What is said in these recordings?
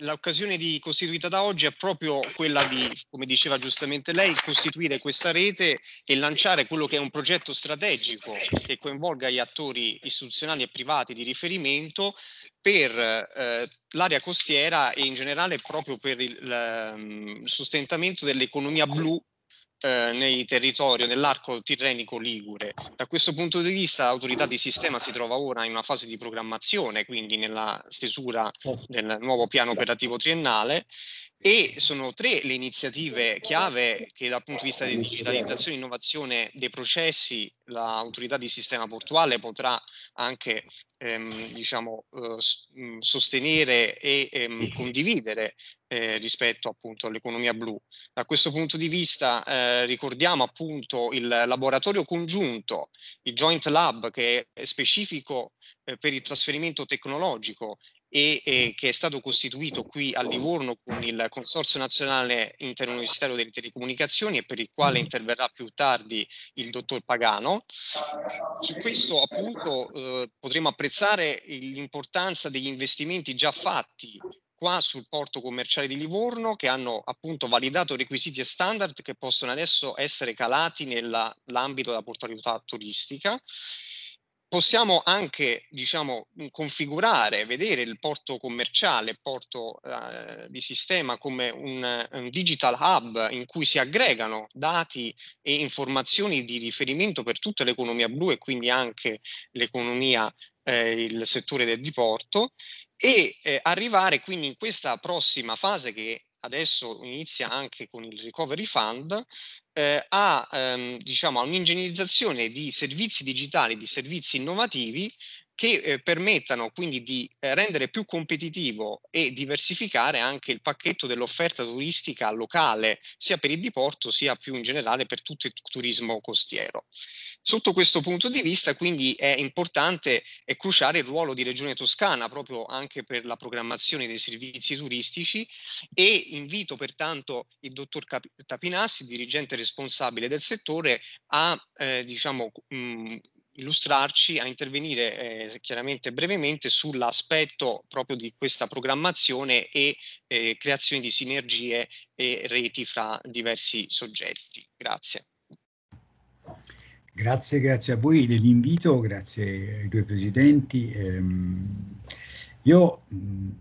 l'occasione di, costituita da oggi è proprio quella di, come diceva giustamente lei, costituire questa rete e lanciare quello che è un progetto strategico che coinvolga gli attori istituzionali e privati di riferimento per eh, l'area costiera e in generale proprio per il, il, il ehm, sostentamento dell'economia blu eh, nei territori nell'arco tirrenico ligure. Da questo punto di vista l'autorità di sistema si trova ora in una fase di programmazione, quindi nella stesura certo. del nuovo piano operativo triennale e sono tre le iniziative chiave che dal punto di vista di digitalizzazione e innovazione dei processi l'autorità di sistema portuale potrà anche ehm, diciamo, eh, sostenere e ehm, condividere eh, rispetto appunto all'economia blu. Da questo punto di vista eh, ricordiamo appunto il laboratorio congiunto, il Joint Lab che è specifico eh, per il trasferimento tecnologico e, e che è stato costituito qui a Livorno con il Consorzio Nazionale Interuniversitario delle Telecomunicazioni e per il quale interverrà più tardi il dottor Pagano. Su questo appunto eh, potremo apprezzare l'importanza degli investimenti già fatti qua sul porto commerciale di Livorno che hanno appunto validato requisiti e standard che possono adesso essere calati nell'ambito della portabilità turistica. Possiamo anche diciamo, configurare, vedere il porto commerciale, il porto eh, di sistema come un, un digital hub in cui si aggregano dati e informazioni di riferimento per tutta l'economia blu e quindi anche l'economia eh, il settore del diporto e eh, arrivare quindi in questa prossima fase che adesso inizia anche con il Recovery Fund, eh, a ehm, diciamo, un'ingegnerizzazione di servizi digitali, di servizi innovativi che eh, permettano quindi di eh, rendere più competitivo e diversificare anche il pacchetto dell'offerta turistica locale, sia per il diporto sia più in generale per tutto il turismo costiero. Sotto questo punto di vista, quindi, è importante e cruciale il ruolo di Regione Toscana proprio anche per la programmazione dei servizi turistici e invito pertanto il dottor Cap- Tapinassi, dirigente responsabile del settore, a eh, diciamo, mh, mm, illustrarci, a intervenire eh, chiaramente brevemente sull'aspetto proprio di questa programmazione e eh, creazione di sinergie e reti fra diversi soggetti. Grazie. Grazie, grazie a voi dell'invito, grazie ai due presidenti. Ehm, io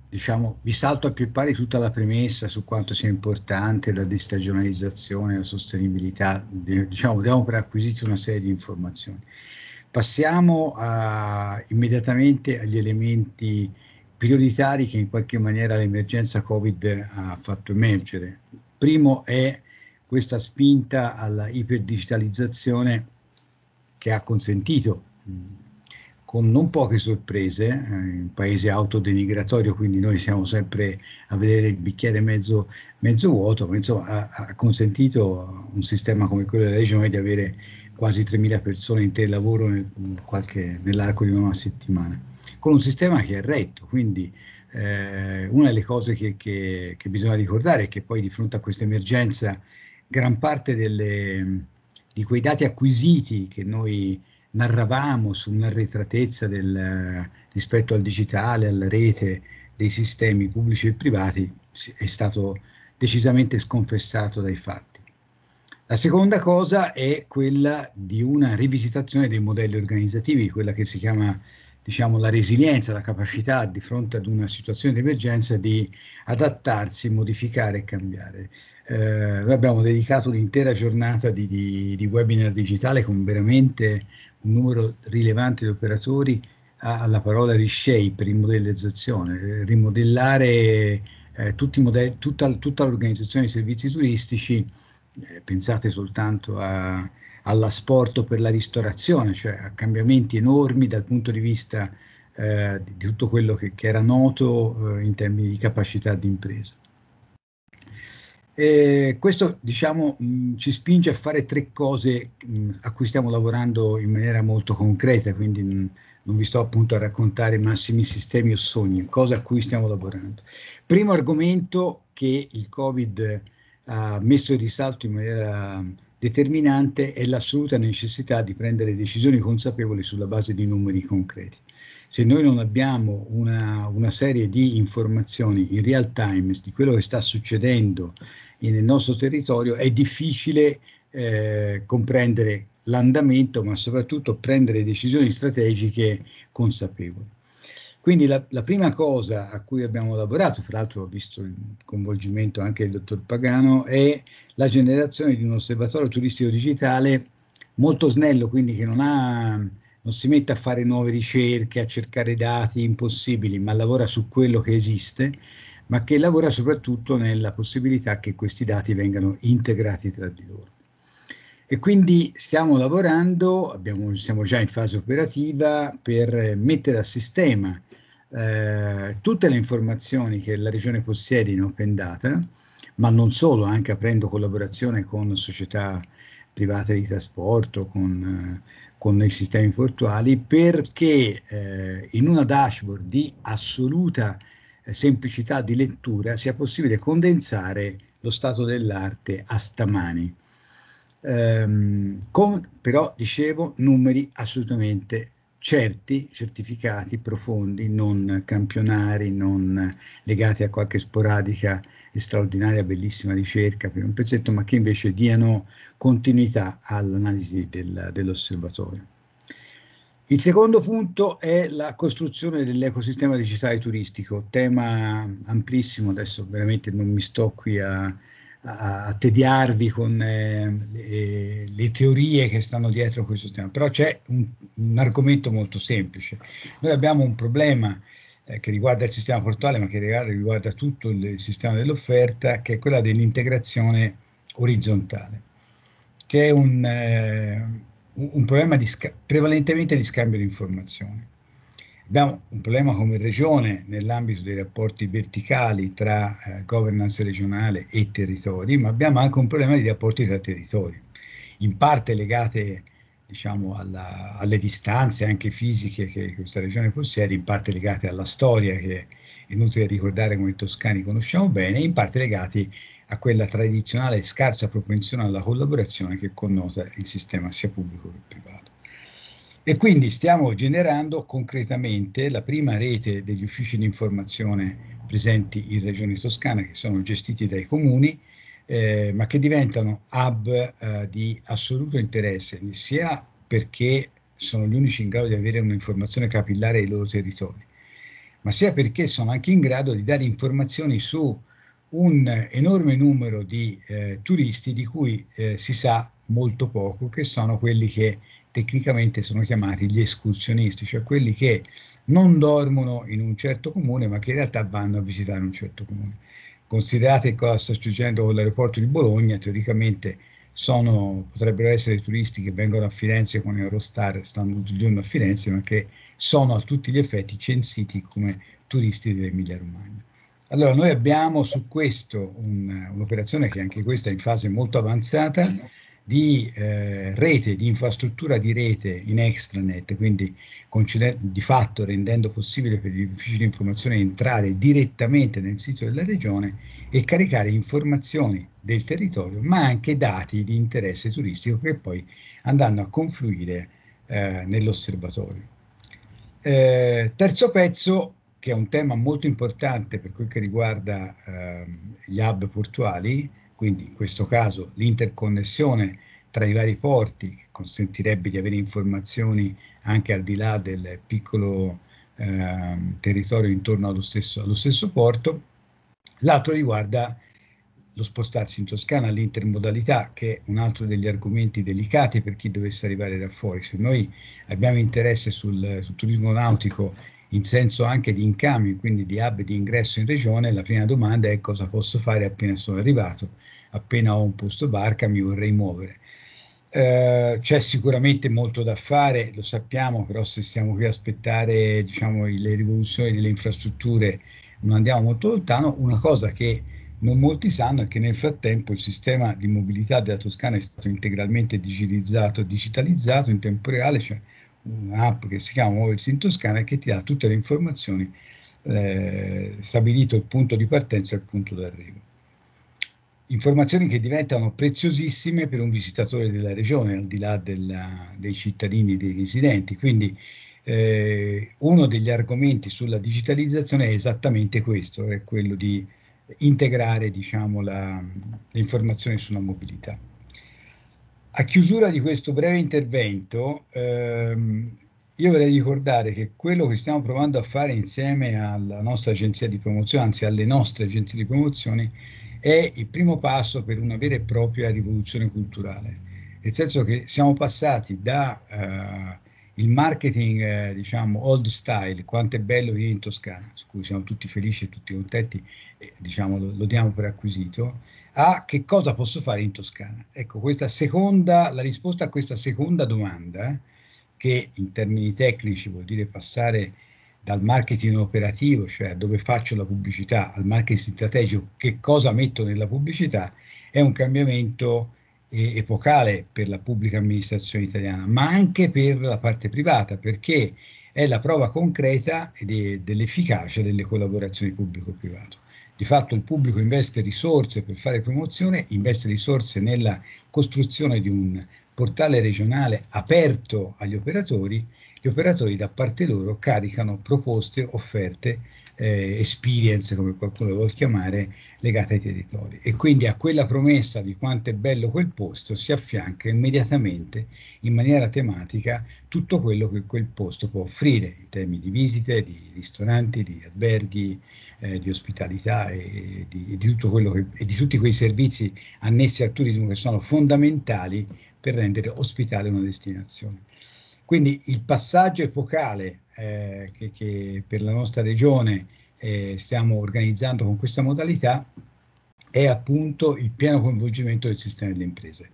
diciamo, vi salto a più pari tutta la premessa su quanto sia importante la destagionalizzazione la sostenibilità, diciamo, diamo per acquisito una serie di informazioni. Passiamo a, immediatamente agli elementi prioritari che in qualche maniera l'emergenza Covid ha fatto emergere. primo è questa spinta alla iperdigitalizzazione che ha consentito con non poche sorprese, eh, un paese autodenigratorio, quindi noi siamo sempre a vedere il bicchiere mezzo, mezzo vuoto, ma insomma ha, ha consentito un sistema come quello della regione di avere quasi 3.000 persone in telelavoro nel, nell'arco di una settimana, con un sistema che è retto, quindi eh, una delle cose che, che, che, bisogna ricordare è che poi di fronte a questa emergenza gran parte delle di quei dati acquisiti che noi narravamo su un'arretratezza del, rispetto al digitale, alla rete, dei sistemi pubblici e privati, è stato decisamente sconfessato dai fatti. La seconda cosa è quella di una rivisitazione dei modelli organizzativi, quella che si chiama diciamo, la resilienza, la capacità di fronte ad una situazione di emergenza di adattarsi, modificare e cambiare. Eh, noi abbiamo dedicato un'intera giornata di, di, di, webinar digitale con veramente un numero rilevante di operatori alla parola reshape, rimodellizzazione, rimodellare eh, modelli, tutta, tutta, l'organizzazione dei servizi turistici, eh, pensate soltanto a, all'asporto per la ristorazione, cioè a cambiamenti enormi dal punto di vista eh, di tutto quello che, che era noto eh, in termini di capacità di impresa. E questo diciamo, mh, mm, ci spinge a fare tre cose mh, mm, a cui stiamo lavorando in maniera molto concreta, quindi mh, mm, non vi sto appunto a raccontare massimi sistemi o sogni, cose a cui stiamo lavorando. Primo argomento che il Covid ha messo in risalto in maniera determinante è l'assoluta necessità di prendere decisioni consapevoli sulla base di numeri concreti se noi non abbiamo una, una, serie di informazioni in real time di quello che sta succedendo nel nostro territorio, è difficile eh, comprendere l'andamento, ma soprattutto prendere decisioni strategiche consapevoli. Quindi la, la, prima cosa a cui abbiamo lavorato, fra l'altro ho visto il coinvolgimento anche del dottor Pagano, è la generazione di un osservatorio turistico digitale molto snello, quindi che non ha non si mette a fare nuove ricerche, a cercare dati impossibili, ma lavora su quello che esiste, ma che lavora soprattutto nella possibilità che questi dati vengano integrati tra di loro. E quindi stiamo lavorando, abbiamo, siamo già in fase operativa, per mettere a sistema eh, tutte le informazioni che la Regione possiede in Open Data, ma non solo, anche aprendo collaborazione con società private di trasporto, con eh, con i sistemi portuali perché eh, in una dashboard di assoluta eh, semplicità di lettura sia possibile condensare lo stato dell'arte a stamani. Ehm, con però, dicevo, numeri assolutamente certi, certificati, profondi, non campionari, non legati a qualche sporadica e straordinaria bellissima ricerca per un pezzetto, ma che invece diano continuità all'analisi del, dell'osservatorio. Il secondo punto è la costruzione dell'ecosistema digitale turistico, tema amplissimo, adesso veramente non mi sto qui a, a, a tediarvi con eh, le, le, teorie che stanno dietro questo tema, però c'è un, un argomento molto semplice. Noi abbiamo un problema eh, che riguarda il sistema portuale, ma che riguarda, riguarda tutto il, il sistema dell'offerta, che è quella dell'integrazione orizzontale, che è un, eh, un problema di prevalentemente di scambio di informazioni. Abbiamo un problema come regione nell'ambito dei rapporti verticali tra eh, governance regionale e territori, ma abbiamo anche un problema di rapporti tra territori, in parte legate diciamo, alla, alle distanze anche fisiche che questa regione possiede, in parte legate alla storia che è inutile ricordare come i toscani conosciamo bene, in parte legati a quella tradizionale scarsa propensione alla collaborazione che connota il sistema sia pubblico che privato. E quindi stiamo generando concretamente la prima rete degli uffici di informazione presenti in Regione Toscana, che sono gestiti dai comuni, eh, ma che diventano hub eh, di assoluto interesse, sia perché sono gli unici in grado di avere un'informazione capillare ai loro territori, ma sia perché sono anche in grado di dare informazioni su un enorme numero di eh, turisti di cui eh, si sa molto poco, che sono quelli che tecnicamente sono chiamati gli escursionisti, cioè quelli che non dormono in un certo comune ma che in realtà vanno a visitare un certo comune. Considerate cosa sta succedendo con l'aeroporto di Bologna, teoricamente sono, potrebbero essere turisti che vengono a Firenze con Eurostar, stanno tutto il giorno a Firenze, ma che sono a tutti gli effetti censiti come turisti dell'Emilia Romagna. Allora, noi abbiamo su questo un, un'operazione che anche questa è in fase molto avanzata, di eh, rete, di infrastruttura di rete in extranet, quindi di fatto rendendo possibile per gli uffici di informazione entrare direttamente nel sito della regione e caricare informazioni del territorio, ma anche dati di interesse turistico che poi andranno a confluire eh, nell'osservatorio. Eh, terzo pezzo, che è un tema molto importante per quel che riguarda ehm, gli hub portuali, quindi in questo caso l'interconnessione tra i vari porti che consentirebbe di avere informazioni anche al di là del piccolo eh, territorio intorno allo stesso, allo stesso porto, l'altro riguarda lo spostarsi in Toscana, l'intermodalità, che è un altro degli argomenti delicati per chi dovesse arrivare da fuori. Se noi abbiamo interesse sul, sul turismo nautico in senso anche di incambio, quindi di hub di ingresso in regione, la prima domanda è cosa posso fare appena sono arrivato, appena ho un posto barca mi vorrei muovere. Eh, c'è sicuramente molto da fare, lo sappiamo, però se stiamo qui a aspettare diciamo, le rivoluzioni delle infrastrutture non andiamo molto lontano. Una cosa che non molti sanno è che nel frattempo il sistema di mobilità della Toscana è stato integralmente digitalizzato, digitalizzato in tempo reale, cioè un'app che si chiama Muoversi in Toscana che ti dà tutte le informazioni, eh, stabilito il punto di partenza e il punto d'arrivo. Informazioni che diventano preziosissime per un visitatore della regione, al di là della, dei cittadini, dei residenti. Quindi eh, uno degli argomenti sulla digitalizzazione è esattamente questo, è quello di integrare diciamo, la, le informazioni sulla mobilità. A chiusura di questo breve intervento, ehm, io vorrei ricordare che quello che stiamo provando a fare insieme alla nostra agenzia di promozione, anzi alle nostre agenzie di promozione, è il primo passo per una vera e propria rivoluzione culturale. Nel senso che siamo passati da eh, il marketing, eh, diciamo, old style, quanto è bello venire in Toscana, su cui siamo tutti felici e tutti contenti, eh, diciamo, lo, lo, diamo per acquisito, a che cosa posso fare in Toscana. Ecco, questa seconda, la risposta a questa seconda domanda, che in termini tecnici vuol dire passare dal marketing operativo, cioè dove faccio la pubblicità, al marketing strategico, che cosa metto nella pubblicità, è un cambiamento eh, epocale per la pubblica amministrazione italiana, ma anche per la parte privata, perché è la prova concreta dell'efficacia delle collaborazioni pubblico-privato. Di fatto il pubblico investe risorse per fare promozione, investe risorse nella costruzione di un portale regionale aperto agli operatori, gli operatori da parte loro caricano proposte, offerte, eh, experience, come qualcuno lo vuol chiamare, legate ai territori. E quindi a quella promessa di quanto è bello quel posto si affianca immediatamente, in maniera tematica, tutto quello che quel posto può offrire in termini di visite, di ristoranti, di alberghi, eh, di ospitalità e, e, di, tutto quello che, e, di, tutti quei servizi annessi al turismo che sono fondamentali per rendere ospitale una destinazione. Quindi il passaggio epocale eh, che, che, per la nostra regione eh, stiamo organizzando con questa modalità è appunto il pieno coinvolgimento del sistema delle imprese,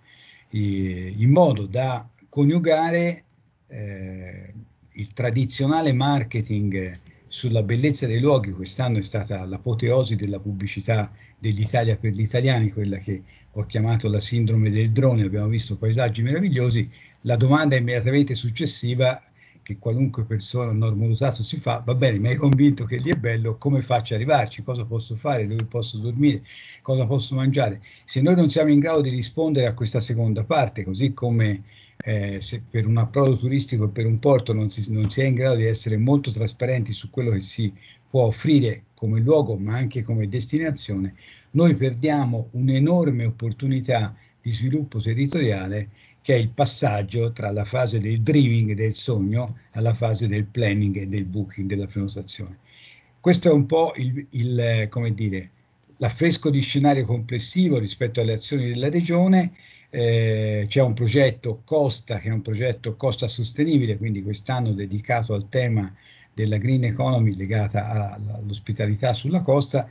in modo da coniugare eh, il tradizionale marketing sulla bellezza dei luoghi, quest'anno è stata l'apoteosi della pubblicità dell'Italia per gli italiani, quella che ho chiamato la sindrome del drone, abbiamo visto paesaggi meravigliosi, la domanda immediatamente successiva che qualunque persona normodotata si fa, va bene, mi hai convinto che lì è bello, come faccio ad arrivarci, cosa posso fare, dove posso dormire, cosa posso mangiare. Se noi non siamo in grado di rispondere a questa seconda parte, così come eh, se per un approdo turistico e per un porto non si, non si, è in grado di essere molto trasparenti su quello che si può offrire come luogo ma anche come destinazione, noi perdiamo un'enorme opportunità di sviluppo territoriale che è il passaggio tra la fase del dreaming del sogno alla fase del planning e del booking della prenotazione. Questo è un po' il, il come dire, l'affresco di scenario complessivo rispetto alle azioni della regione eh, c'è un progetto Costa, che è un progetto Costa Sostenibile, quindi quest'anno dedicato al tema della green economy legata all'ospitalità sulla costa,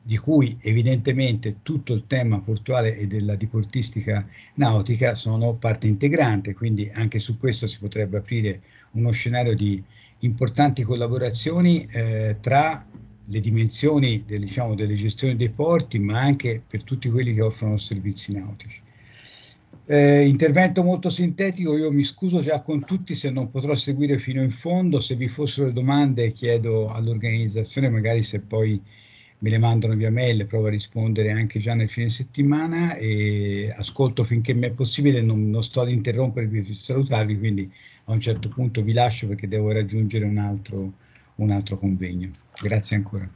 di cui evidentemente tutto il tema portuale e della diportistica nautica sono parte integrante, quindi anche su questo si potrebbe aprire uno scenario di importanti collaborazioni eh, tra le dimensioni del, diciamo, delle gestioni dei porti, ma anche per tutti quelli che offrono servizi nautici. Eh, intervento molto sintetico, io mi scuso già con tutti se non potrò seguire fino in fondo, se vi fossero domande chiedo all'organizzazione, magari se poi me le mandano via mail, provo a rispondere anche già nel fine settimana e ascolto finché mi è possibile, non, non sto ad interrompervi per salutarvi, quindi a un certo punto vi lascio perché devo raggiungere un altro, un altro convegno. Grazie ancora.